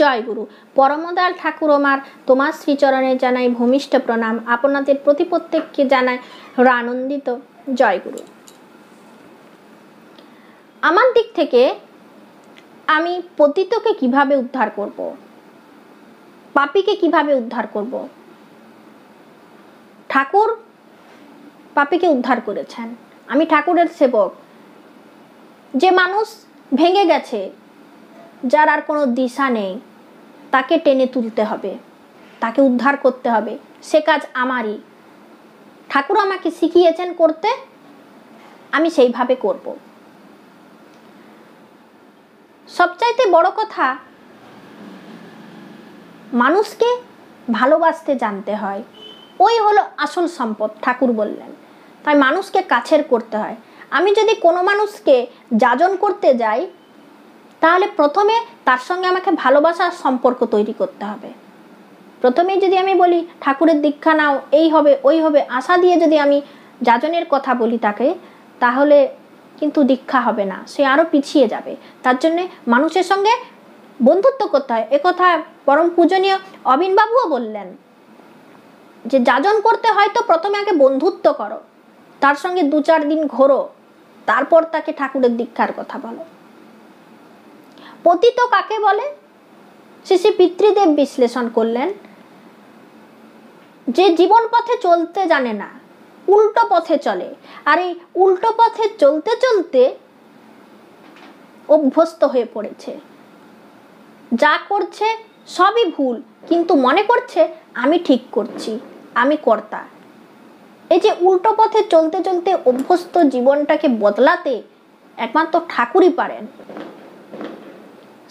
জয়গুরু পরমদয়াল ঠাকুর আমার তোমার শ্রীচরণে জানাই ভূমিষ্ঠ প্রণাম আপনাদের প্রতি প্রত্যেককে জানাই আনন্দিত জয়গুরু আমার দিক থেকে আমি পতিতকে কিভাবে উদ্ধার করব পাপিকে কিভাবে উদ্ধার করব ঠাকুর পাপিকে উদ্ধার করেছেন আমি ঠাকুরের সেবক যে মানুষ ভেঙে গেছে যার আর কোনো দিশা নেই তাকে টেনে তুলতে হবে তাকে উদ্ধার করতে হবে সে কাজ আমারই ঠাকুর আমাকে শিখিয়েছেন করতে আমি সেইভাবে করব সবচাইতে বড় কথা মানুষকে ভালোবাসতে জানতে হয় ওই হলো আসল সম্পদ ঠাকুর বললেন তাই মানুষকে কাছের করতে হয় আমি যদি কোনো মানুষকে যাজন করতে যাই তাহলে প্রথমে তার সঙ্গে আমাকে ভালোবাসার সম্পর্ক তৈরি করতে হবে প্রথমেই যদি আমি বলি ঠাকুরের দীক্ষা নাও এই হবে ওই হবে আশা দিয়ে যদি আমি যাজনের কথা বলি তাকে তাহলে কিন্তু দীক্ষা হবে না সে আরও পিছিয়ে যাবে তার জন্যে মানুষের সঙ্গে বন্ধুত্ব করতে হয় একথা পরম পূজনীয় অবিনবাবুও বললেন যে যাজন করতে হয় তো প্রথমে আগে বন্ধুত্ব করো তার সঙ্গে দু চার দিন ঘোরো তারপর তাকে ঠাকুরের দীক্ষার কথা বলো পতিত কাকে বলে শ্রী সে পিতৃদেব বিশ্লেষণ করলেন যে জীবন পথে চলতে জানে না উল্টো পথে চলে আর এই উল্টো পথে চলতে চলতে অভ্যস্ত হয়ে পড়েছে যা করছে সবই ভুল কিন্তু মনে করছে আমি ঠিক করছি আমি কর্তা এই যে উল্টো পথে চলতে চলতে অভ্যস্ত জীবনটাকে বদলাতে একমাত্র ঠাকুরই পারেন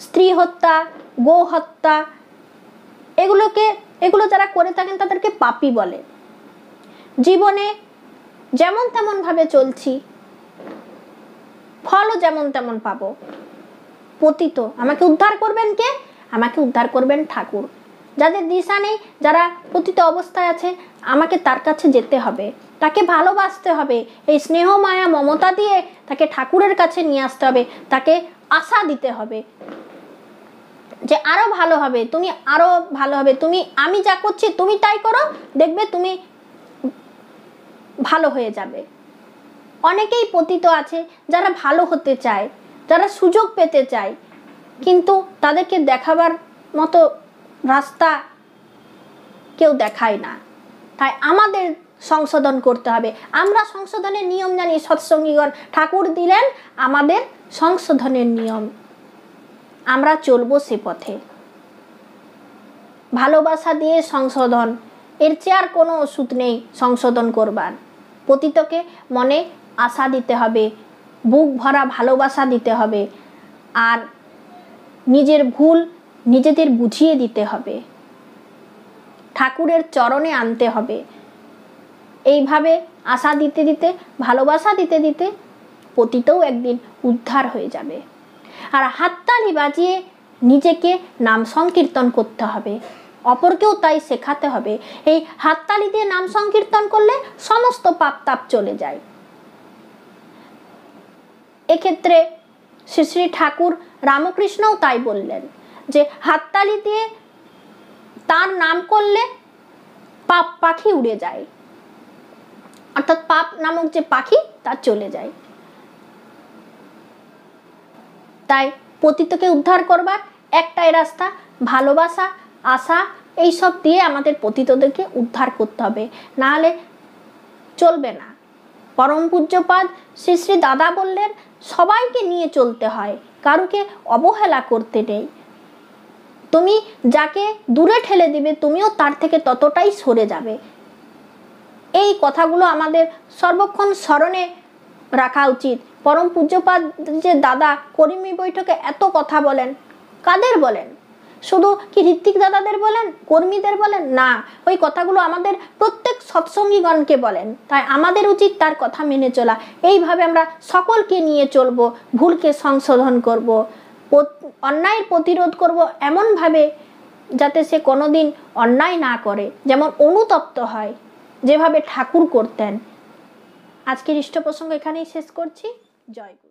স্ত্রী হত্যা গো হত্যা এগুলোকে এগুলো যারা করে থাকেন তাদেরকে পাপি বলে জীবনে যেমন তেমনভাবে চলছি ফলও যেমন তেমন পাবো পতিত আমাকে উদ্ধার করবেন কে আমাকে উদ্ধার করবেন ঠাকুর যাদের দিশা নেই যারা পতিত অবস্থায় আছে আমাকে তার কাছে যেতে হবে তাকে ভালোবাসতে হবে এই স্নেহ মায়া মমতা দিয়ে তাকে ঠাকুরের কাছে নিয়ে আসতে হবে তাকে আশা দিতে হবে যে আরও ভালো হবে তুমি আরো ভালো হবে তুমি আমি যা করছি তুমি তাই করো দেখবে তুমি ভালো হয়ে যাবে অনেকেই পতিত আছে যারা ভালো হতে চায় যারা সুযোগ পেতে চায় কিন্তু তাদেরকে দেখাবার মতো রাস্তা কেউ দেখায় না তাই আমাদের সংশোধন করতে হবে আমরা সংশোধনের নিয়ম জানি সৎসঙ্গীগণ ঠাকুর দিলেন আমাদের সংশোধনের নিয়ম আমরা চলব সে পথে ভালোবাসা দিয়ে সংশোধন এর চেয়ে আর কোনো ওষুধ নেই সংশোধন করবার পতিতকে মনে আশা দিতে হবে বুক ভরা ভালোবাসা দিতে হবে আর নিজের ভুল নিজেদের বুঝিয়ে দিতে হবে ঠাকুরের চরণে আনতে হবে এইভাবে আশা দিতে দিতে ভালোবাসা দিতে দিতে পতিতও একদিন উদ্ধার হয়ে যাবে আর হাততালি বাজিয়ে নিজেকে নাম সংকীর্তন করতে হবে অপরকেও তাই শেখাতে হবে এই হাততালি দিয়ে নাম সংকীর্তন করলে সমস্ত পাপ তাপ চলে যায় এক্ষেত্রে শ্রী শ্রী ঠাকুর রামকৃষ্ণও তাই বললেন যে হাততালি দিয়ে তার নাম করলে পাপ পাখি উড়ে যায় অর্থাৎ পাপ নামক যে পাখি তা চলে যায় তাই পতিতকে উদ্ধার করবার একটাই রাস্তা ভালোবাসা আশা এই সব দিয়ে আমাদের পতিতদেরকে উদ্ধার করতে হবে নাহলে চলবে না পরম পূজ্যপাদ শ্রী শ্রী দাদা বললেন সবাইকে নিয়ে চলতে হয় কারুকে অবহেলা করতে নেই তুমি যাকে দূরে ঠেলে দিবে তুমিও তার থেকে ততটাই সরে যাবে এই কথাগুলো আমাদের সর্বক্ষণ স্মরণে রাখা উচিত পরম পূজ্যপাদ যে দাদা করিমি বৈঠকে এত কথা বলেন কাদের বলেন শুধু কি ঋত্বিক দাদাদের বলেন কর্মীদের বলেন না ওই কথাগুলো আমাদের প্রত্যেক সৎসঙ্গীগণকে বলেন তাই আমাদের উচিত তার কথা মেনে চলা এইভাবে আমরা সকলকে নিয়ে চলব ভুলকে সংশোধন করব অন্যায়ের প্রতিরোধ করব এমনভাবে যাতে সে কোনোদিন অন্যায় না করে যেমন অনুতপ্ত হয় যেভাবে ঠাকুর করতেন আজকের ইষ্ট প্রসঙ্গ এখানেই শেষ করছি join.